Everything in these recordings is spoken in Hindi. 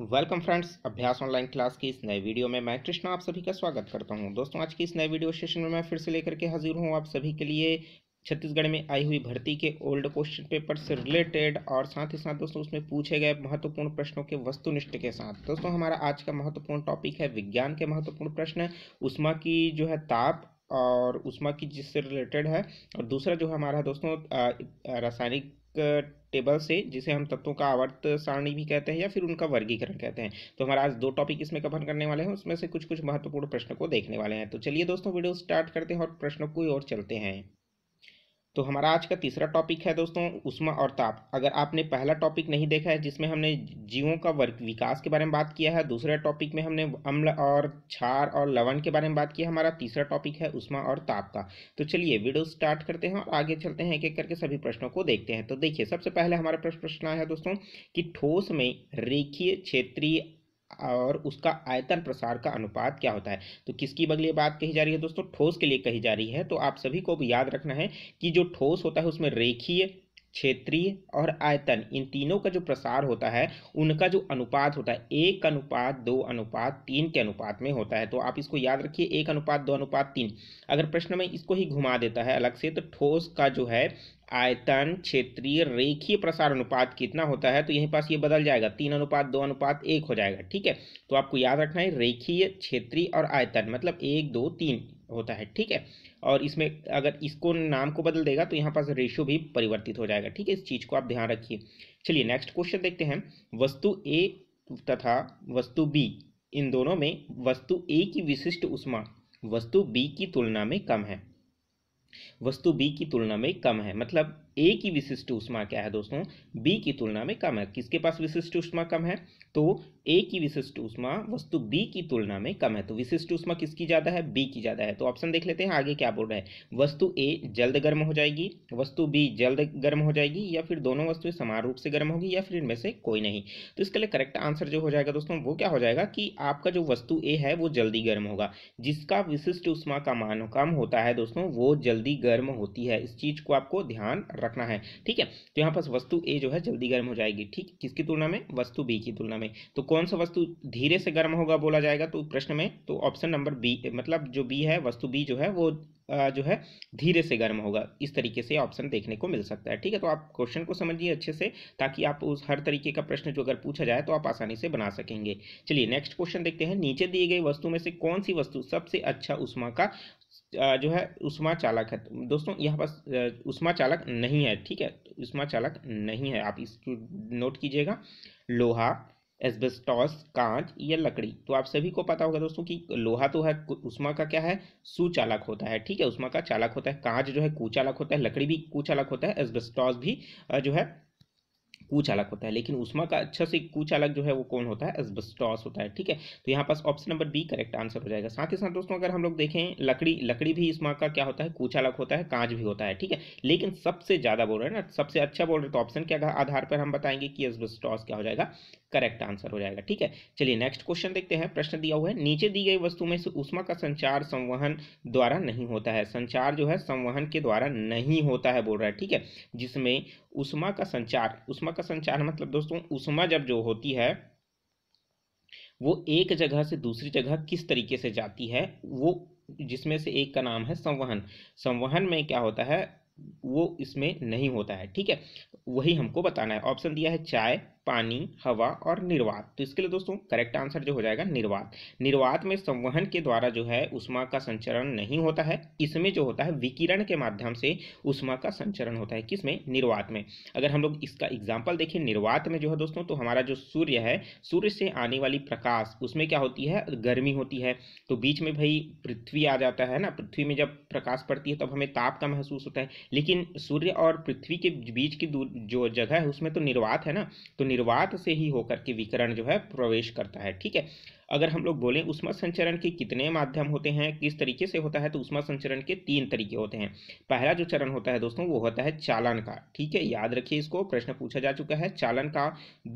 welcome friends Abhyas online class की इस नए वीडियो में मैं कृष्णा आप सभी का स्वागत करता हूं दोस्तों आज की इस नए वीडियो सेशन में मैं फिर से लेकर के हाजिर हूं आप सभी के लिए छत्तीसगढ़ में आई हुई भर्ती के ओल्ड क्वेश्चन पेपर से रिलेटेड और साथ ही साथ दोस्तों उसमें पूछे गए महत्वपूर्ण प्रश्नों के वस्तुनिष्ठ के साथ दोस्तों हमारा आज का महत्वपूर्ण टॉपिक है विज्ञान के महत्वपूर्ण प्रश्न उष्मा की जो है ताप और उष्मा की जिससे रिलेटेड है और दूसरा जो हमारा दोस्तों रासायनिक टेबल से जिसे हम तत्वों का आवर्त सारणी भी कहते हैं या फिर उनका वर्गीकरण कहते हैं तो हमारा आज दो टॉपिक इसमें कवर करने वाले हैं उसमें से कुछ कुछ महत्वपूर्ण प्रश्न को देखने वाले हैं तो चलिए दोस्तों वीडियो स्टार्ट करते हैं और प्रश्नों को और चलते हैं तो हमारा आज का तीसरा टॉपिक है दोस्तों उष्मा और ताप अगर आपने पहला टॉपिक नहीं देखा है जिसमें हमने जीवों का वर्ग विकास के बारे में बात किया है दूसरे टॉपिक में हमने अम्ल और क्षार और लवण के बारे में बात किया हमारा तीसरा टॉपिक है उष्मा और ताप का तो चलिए वीडियो स्टार्ट करते हैं और आगे चलते हैं एक एक करके सभी प्रश्नों को देखते हैं तो देखिए सबसे पहले हमारा प्रश्न आया है दोस्तों कि ठोस में रेखीय क्षेत्रीय और उसका आयतन प्रसार का अनुपात क्या होता है तो किसकी अगली बात कही जा रही है दोस्तों ठोस के लिए कही जा रही है तो आप सभी को भी याद रखना है कि जो ठोस होता है उसमें रेखीय क्षेत्रीय और आयतन इन तीनों का जो प्रसार होता है उनका जो अनुपात होता है एक अनुपात दो अनुपात तीन के अनुपात में होता है तो आप इसको याद रखिए एक अनुपात दो अनुपात तीन अगर प्रश्न में इसको ही घुमा देता है अलग से तो ठोस का जो है आयतन क्षेत्रीय रेखीय प्रसार अनुपात कितना होता है तो यहीं पास ये बदल जाएगा तीन अनुपात दो अनुपात एक हो जाएगा ठीक है तो आपको याद रखना है रेखीय क्षेत्रीय और आयतन मतलब एक दो तीन होता है ठीक है और इसमें अगर इसको नाम को बदल देगा तो यहाँ पास रेशो भी परिवर्तित हो जाएगा ठीक है इस चीज़ को आप ध्यान रखिए चलिए नेक्स्ट क्वेश्चन देखते हैं वस्तु ए तथा वस्तु बी इन दोनों में वस्तु ए की विशिष्ट उष्मा वस्तु बी की तुलना में कम है वस्तु बी की तुलना में कम है मतलब ए की विशिष्ट उष्मा क्या है दोस्तों बी की तुलना में कम है किसके पास विशिष्ट उष्मा कम है तो ए की विशिष्ट उष्मा वस्तु बी की तुलना में कम है तो विशिष्ट उष्मा किसकी ज़्यादा है बी की ज़्यादा है तो ऑप्शन देख लेते हैं आगे क्या बोल रहा है वस्तु ए जल्द गर्म हो जाएगी वस्तु बी जल्द गर्म हो जाएगी या फिर दोनों वस्तुएं समान रूप से गर्म होगी या फिर इनमें से कोई नहीं तो इसके लिए करेक्ट आंसर जो हो जाएगा दोस्तों वो क्या हो जाएगा कि आपका जो वस्तु ए है वो जल्दी गर्म होगा जिसका विशिष्ट उष्मा का मान कम होता है दोस्तों वो जल्दी गर्म होती है इस चीज़ को आपको ध्यान रखना है ठीक है तो यहाँ पास वस्तु ए जो है जल्दी गर्म हो जाएगी ठीक किसकी तुलना में वस्तु बी की तुलना में तो कौन सा वस्तु धीरे से गर्म होगा बोला जाएगा तो प्रश्न में तो ऑप्शन नंबर बी मतलब जो बी है वस्तु बी जो है वो जो है धीरे से गर्म होगा इस तरीके से ऑप्शन देखने को मिल सकता है ठीक है तो आप क्वेश्चन को समझिए अच्छे से ताकि आप उस हर तरीके का प्रश्न जो अगर पूछा जाए तो आप आसानी से बना सकेंगे चलिए नेक्स्ट क्वेश्चन देखते हैं नीचे दिए गए वस्तु में से कौन सी वस्तु सबसे अच्छा उष्मा का जो है उष्मा चालक है दोस्तों यहाँ पर उष्मा चालक नहीं है ठीक है उष्मा चालक नहीं है आप इसको नोट कीजिएगा लोहा एस्बेस्टॉस कांच या लकड़ी तो आप सभी को पता होगा दोस्तों कि लोहा तो है उष्मा का क्या है सुचालक होता है ठीक है उष्मा का चालक होता है कांच जो है कुचालक होता है लकड़ी भी कुचालक होता है एस्बेस्टॉस भी जो है अलग होता है लेकिन उष्मा का अच्छा से अलग जो है वो कौन होता है एस्बेस्टॉस होता है ठीक है तो यहाँ पास option number B correct answer हो जाएगा साथ ही साथ दोस्तों अगर हम लोग देखें लकड़ी लकड़ी भी उष्मा का क्या होता है अलग होता है कांच भी होता है ठीक है लेकिन सबसे ज़्यादा बोल रहे हैं ना सबसे अच्छा बोल रहे तो ऑप्शन के आधार पर हम बताएंगे कि एस्बेस्टॉस क्या हो जाएगा करेक्ट आंसर हो जाएगा ठीक है चलिए नेक्स्ट क्वेश्चन देखते हैं प्रश्न दिया हुआ है नीचे दी गई वस्तु में से उष्मा का संचार संवहन द्वारा नहीं होता है संचार जो है संवहन के द्वारा नहीं होता है बोल रहा है ठीक है जिसमें उष्मा का संचार उष्मा का संचार मतलब दोस्तों उष्मा जब जो होती है वो एक जगह से दूसरी जगह किस तरीके से जाती है वो जिसमें से एक का नाम है संवहन संवहन में क्या होता है वो इसमें नहीं होता है ठीक है वही हमको बताना है ऑप्शन दिया है चाय पानी हवा और निर्वात तो इसके लिए दोस्तों करेक्ट आंसर जो हो जाएगा निर्वात निर्वात में संवहन के द्वारा जो है उष्मा का संचरण नहीं होता है इसमें जो होता है विकिरण के माध्यम से उष्मा का संचरण होता है किसमें निर्वात में अगर हम लोग इसका एग्जाम्पल देखें निर्वात में जो है दोस्तों तो हमारा जो सूर्य है सूर्य से आने वाली प्रकाश उसमें क्या होती है गर्मी होती है तो बीच में भाई पृथ्वी आ जाता है ना पृथ्वी में जब प्रकाश पड़ती है तब हमें ताप का महसूस होता है लेकिन सूर्य और पृथ्वी के बीच की जो जगह है उसमें तो निर्वात है ना तो निर्वात से ही होकर के विकरण जो है प्रवेश करता है ठीक है अगर हम लोग बोलें उष्मा संचरण के कितने माध्यम होते हैं किस तरीके से होता है तो उष्मा संचरण के तीन तरीके होते हैं पहला जो चरण होता है दोस्तों वो होता है चालन का ठीक है याद रखिए इसको प्रश्न पूछा जा चुका है चालन का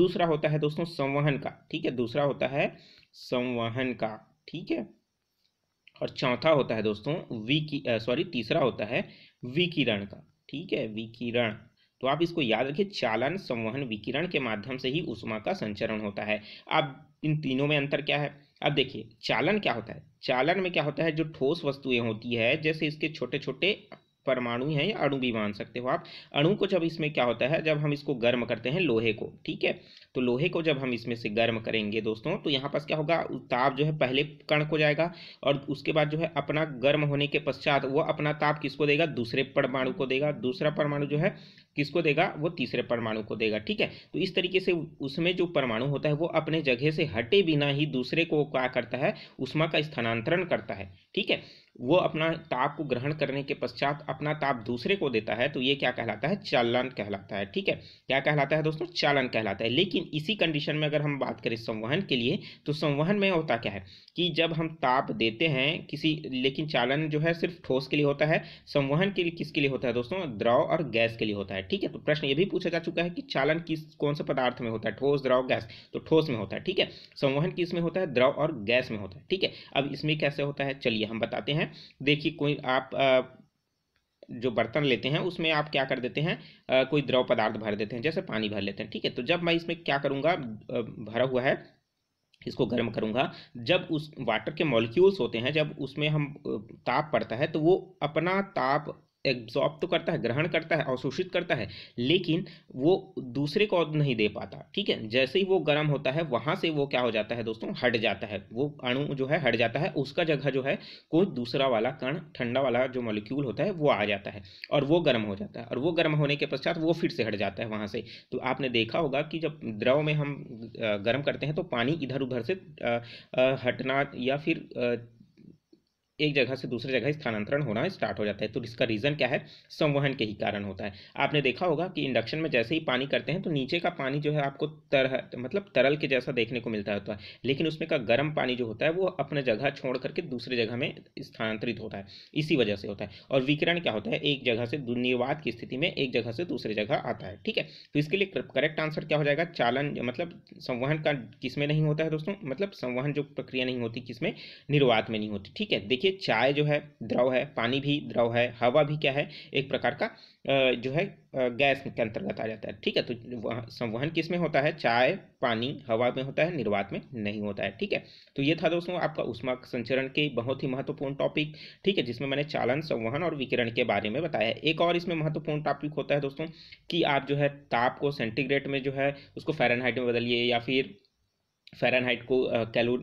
दूसरा होता है दोस्तों संवहन का ठीक है दूसरा होता है संवहन का ठीक है और चौथा होता है दोस्तों विकी सॉरी तीसरा होता है विकिरण का ठीक है विकिरण तो आप इसको याद रखिए चालन संवहन विकिरण के माध्यम से ही उष्मा का संचरण होता है अब इन तीनों में अंतर क्या है अब देखिए चालन क्या होता है चालन में क्या होता है जो ठोस वस्तुएं होती है जैसे इसके छोटे छोटे परमाणु है या अणु भी मान सकते हो आप अणु को जब इसमें क्या होता है जब हम इसको गर्म करते हैं लोहे को ठीक है तो लोहे को जब हम इसमें से गर्म करेंगे दोस्तों तो यहाँ पास क्या होगा ताप जो है पहले कण को जाएगा और उसके बाद जो है अपना गर्म होने के पश्चात वो अपना ताप किसको देगा दूसरे परमाणु को देगा दूसरा परमाणु जो है किसको देगा वो तीसरे परमाणु को देगा ठीक है तो इस तरीके से उसमें जो परमाणु होता है वो अपने जगह से हटे बिना ही दूसरे को क्या करता है उष्मा का स्थानांतरण करता है ठीक है वो अपना ताप को ग्रहण करने के पश्चात अपना ताप दूसरे को देता है तो ये क्या कहलाता है चालन कहलाता है ठीक है क्या कहलाता है दोस्तों चालन कहलाता है लेकिन इसी कंडीशन में अगर हम बात करें संवहन के लिए तो संवहन में होता क्या है कि जब हम ताप देते हैं किसी लेकिन चालन जो है सिर्फ ठोस के लिए होता है संवहन के लिए किसके लिए होता है दोस्तों द्रव और गैस के लिए होता है ठीक है तो प्रश्न ये भी पूछा जा चुका है कि चालन किस कौन से पदार्थ में होता है ठोस द्रव गैस तो ठोस में होता है ठीक है संवहन किस में होता है द्रव और गैस में होता है ठीक है अब इसमें कैसे होता है चलिए हम बताते हैं हैं देखिए कोई आप जो बर्तन लेते हैं उसमें आप क्या कर देते हैं आ, कोई द्रव पदार्थ भर देते हैं जैसे पानी भर लेते हैं ठीक है तो जब मैं इसमें क्या करूँगा भरा हुआ है इसको गर्म करूंगा जब उस वाटर के मॉलिक्यूल्स होते हैं जब उसमें हम ताप पड़ता है तो वो अपना ताप एब्जॉर्ब तो करता है ग्रहण करता है अवशोषित करता है लेकिन वो दूसरे को नहीं दे पाता ठीक है जैसे ही वो गर्म होता है वहाँ से वो क्या हो जाता है दोस्तों हट जाता है वो अणु जो है हट जाता है उसका जगह जो है कोई दूसरा वाला कण ठंडा वाला जो मॉलिक्यूल होता है वो आ जाता है और वो गर्म हो जाता है और वो गर्म होने के पश्चात वो फिर से हट जाता है वहाँ से तो आपने देखा होगा कि जब द्रव में हम गर्म करते हैं तो पानी इधर उधर से हटना या फिर एक जगह से दूसरे जगह स्थानांतरण होना स्टार्ट हो जाता है तो इसका रीज़न क्या है संवहन के ही कारण होता है आपने देखा होगा कि इंडक्शन में जैसे ही पानी करते हैं तो नीचे का पानी जो है आपको तरह मतलब तरल के जैसा देखने को मिलता होता है लेकिन उसमें का गर्म पानी जो होता है वो अपने जगह छोड़ करके दूसरे जगह में स्थानांतरित होता है इसी वजह से होता है और विकिरण क्या होता है एक जगह से निर्वात की स्थिति में एक जगह से दूसरी जगह आता है ठीक है तो इसके लिए करेक्ट आंसर क्या हो जाएगा चालन मतलब संवहन का किसमें नहीं होता है दोस्तों मतलब संवहन जो प्रक्रिया नहीं होती किसमें निर्वात में नहीं होती ठीक है देखिए चाय जो है द्रव है पानी भी द्रव है हवा भी क्या है एक प्रकार का जो है गैस के अंतर्गत आ जाता है ठीक है तो संवहन किस में होता है चाय पानी हवा में होता है निर्वात में नहीं होता है ठीक है तो ये था दोस्तों आपका उष्मा संचरण के बहुत ही महत्वपूर्ण टॉपिक ठीक है जिसमें मैंने चालन संवहन और विकिरण के बारे में बताया है एक और इसमें महत्वपूर्ण टॉपिक होता है दोस्तों कि आप जो है ताप को सेंटीग्रेड में जो है उसको फ़ारेनहाइट में बदलिए या फिर फेरनहाइट को कैलो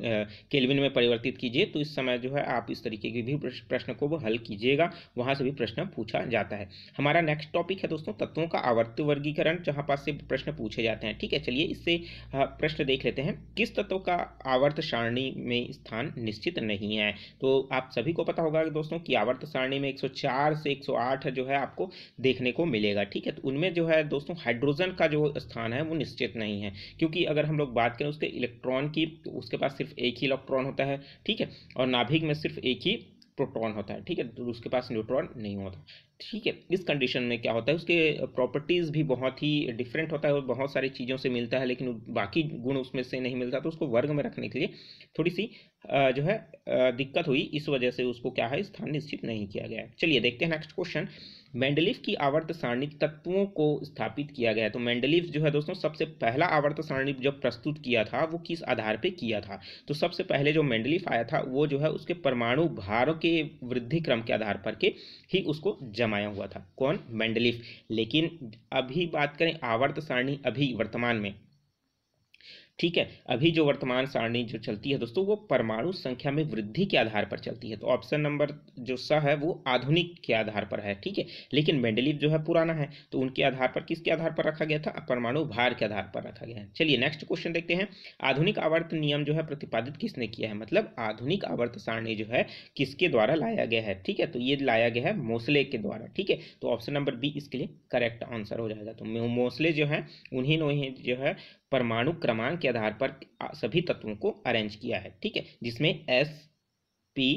केल्विन में परिवर्तित कीजिए तो इस समय जो है आप इस तरीके के भी प्रश्न को हल कीजिएगा वहाँ से भी प्रश्न पूछा जाता है हमारा नेक्स्ट टॉपिक है दोस्तों तत्वों का आवर्त वर्गीकरण जहाँ पास से प्रश्न पूछे जाते हैं ठीक है चलिए इससे प्रश्न देख लेते हैं किस तत्व का आवर्त सारणी में स्थान निश्चित नहीं है तो आप सभी को पता होगा दोस्तों की आवर्त सारणी में एक से एक जो है आपको देखने को मिलेगा ठीक है तो उनमें जो है दोस्तों हाइड्रोजन का जो स्थान है वो निश्चित नहीं है क्योंकि अगर हम लोग बात करें उसके इलेक्ट्रॉन की तो उसके पास सिर्फ एक ही इलेक्ट्रॉन होता है ठीक है और नाभिक में सिर्फ एक ही प्रोटॉन होता है ठीक है तो उसके पास न्यूट्रॉन नहीं होता ठीक है इस कंडीशन में क्या होता है उसके प्रॉपर्टीज़ भी बहुत ही डिफरेंट होता है और बहुत सारी चीज़ों से मिलता है लेकिन बाकी गुण उसमें से नहीं मिलता तो उसको वर्ग में रखने के लिए थोड़ी सी जो है दिक्कत हुई इस वजह से उसको क्या है स्थान निश्चित नहीं किया गया चलिए देखते हैं नेक्स्ट क्वेश्चन मेंडलिफ की आवर्त सारणी तत्वों को स्थापित किया गया तो मैंडलिफ जो है दोस्तों सबसे पहला आवर्त सारणी जब प्रस्तुत किया था वो किस आधार पे किया था तो सबसे पहले जो मैंडलिफ आया था वो जो है उसके परमाणु भारों के वृद्धि क्रम के आधार पर के ही उसको जमा समाया हुआ था कौन मेंडलिफ लेकिन अभी बात करें आवर्त सारणी अभी वर्तमान में ठीक है अभी जो वर्तमान सारणी जो चलती है दोस्तों वो परमाणु संख्या में वृद्धि के आधार पर चलती है तो ऑप्शन नंबर जो स है वो आधुनिक के आधार पर है ठीक है लेकिन मेंडलिव जो है पुराना है तो उनके आधार पर किसके आधार पर रखा गया था परमाणु भार के आधार पर रखा गया है चलिए नेक्स्ट क्वेश्चन देखते हैं आधुनिक आवर्त नियम जो है प्रतिपादित किसने किया है मतलब आधुनिक आवर्त सारणी जो है किसके द्वारा लाया गया है ठीक है तो ये लाया गया है मोसले के द्वारा ठीक है तो ऑप्शन नंबर बी इसके लिए करेक्ट आंसर हो जाएगा तो मोसले जो है उन्हीं जो है परमाणु क्रमांक आधार पर सभी तत्वों को अरेंज किया है ठीक है जिसमें एस पी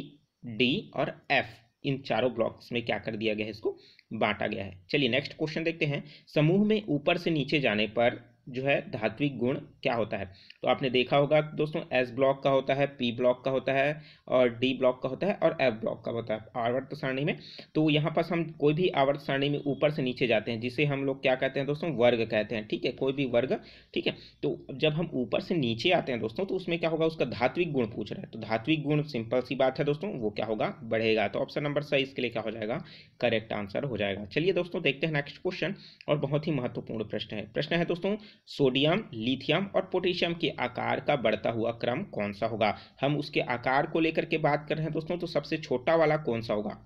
डी और एफ इन चारों ब्लॉक्स में क्या कर दिया गया है इसको बांटा गया है चलिए नेक्स्ट क्वेश्चन देखते हैं समूह में ऊपर से नीचे जाने पर जो है धात्विक गुण क्या होता है तो आपने देखा होगा दोस्तों एस ब्लॉक का होता है पी ब्लॉक का होता है और डी ब्लॉक का होता है और एफ ब्लॉक का होता है आवर्त सारणी में तो यहाँ पर हम कोई भी आवर्त सारणी में ऊपर से नीचे जाते हैं जिसे हम लोग क्या कहते हैं दोस्तों वर्ग कहते हैं ठीक है कोई भी वर्ग ठीक है तो जब हम ऊपर से नीचे आते हैं दोस्तों तो उसमें क्या होगा उसका धात्विक गुण पूछ रहा है तो धात्विक गुण सिंपल सी बात है दोस्तों वो क्या होगा बढ़ेगा तो ऑप्शन नंबर सही इसके लिए क्या हो जाएगा करेक्ट आंसर हो जाएगा चलिए दोस्तों देखते हैं नेक्स्ट क्वेश्चन और बहुत ही महत्वपूर्ण प्रश्न है प्रश्न है दोस्तों सोडियम लिथियम और पोटेशियम के आकार का बढ़ता हुआ क्रम कौन सा होगा हम उसके आकार को लेकर के बात कर रहे हैं दोस्तों तो सबसे छोटा वाला कौन सा होगा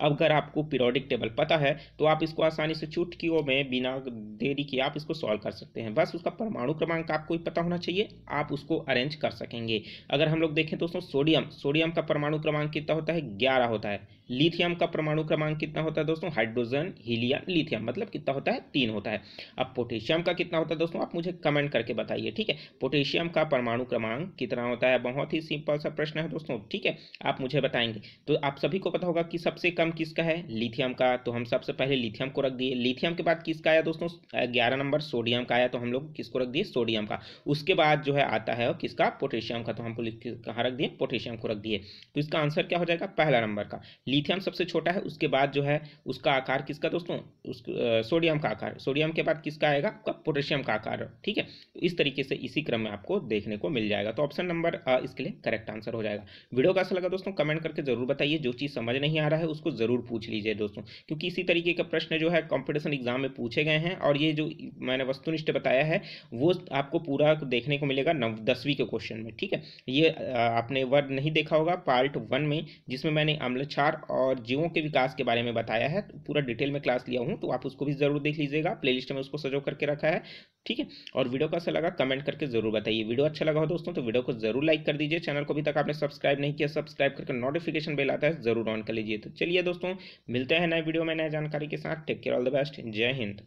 अब अगर आपको पीरियोडिक टेबल पता है तो आप इसको आसानी से चुटकियों में बिना देरी के आप इसको सॉल्व कर सकते हैं बस उसका परमाणु क्रमांक आपको पता होना चाहिए आप उसको अरेंज कर सकेंगे अगर हम लोग देखें दोस्तों सोडियम सोडियम का परमाणु क्रमांक कितना होता है ग्यारह होता है लिथियम का परमाणु क्रमांक कितना होता है दोस्तों हाइड्रोजन हीलियम लिथियम मतलब कितना होता है तीन होता है अब पोटेशियम का कितना होता है दोस्तों आप मुझे कमेंट करके बताइए ठीक है पोटेशियम का परमाणु क्रमांक कितना होता है बहुत ही सिंपल सा प्रश्न है दोस्तों ठीक है आप मुझे बताएंगे तो आप सभी को पता होगा कि सबसे कम किसका है लिथियम का तो हम सबसे पहले लिथियम को रख दिए लिथियम के बाद किसका आया दोस्तों ग्यारह नंबर सोडियम का आया तो हम लोग किसको रख दिए सोडियम का उसके बाद जो है आता है किसका पोटेशियम का तो हम कहाँ रख दिए पोटेशियम को रख दिए तो इसका आंसर क्या हो जाएगा पहला नंबर का लिथियम सबसे छोटा है उसके बाद जो है उसका आकार किसका दोस्तों उस सोडियम का आकार सोडियम के बाद किसका आएगा आपका पोटेशियम का आकार ठीक है तो इस तरीके से इसी क्रम में आपको देखने को मिल जाएगा तो ऑप्शन नंबर इसके लिए करेक्ट आंसर हो जाएगा वीडियो कैसा लगा दोस्तों कमेंट करके जरूर बताइए जो चीज़ समझ नहीं आ रहा है उसको जरूर पूछ लीजिए दोस्तों क्योंकि इसी तरीके का प्रश्न जो है कॉम्पिटिशन एग्जाम में पूछे गए हैं और ये जो मैंने वस्तुनिष्ठ बताया है वो आपको पूरा देखने को मिलेगा नव दसवीं के क्वेश्चन में ठीक है ये आपने वर्ड नहीं देखा होगा पार्ट वन में जिसमें मैंने अम्लचार और जीवों के विकास के बारे में बताया है तो पूरा डिटेल में क्लास लिया हूँ तो आप उसको भी ज़रूर देख लीजिएगा प्लेलिस्ट में उसको सजो करके रखा है ठीक है और वीडियो कैसा लगा कमेंट करके जरूर बताइए वीडियो अच्छा लगा हो दोस्तों तो वीडियो को जरूर लाइक कर दीजिए चैनल को अभी तक आपने सब्सक्राइब नहीं किया सब्सक्राइब करके नोटिफिकेशन बेल आता है जरूर ऑन कर लीजिए तो चलिए दोस्तों मिलते हैं नए वीडियो में नए जानकारी के साथ take care all the best जय हिंद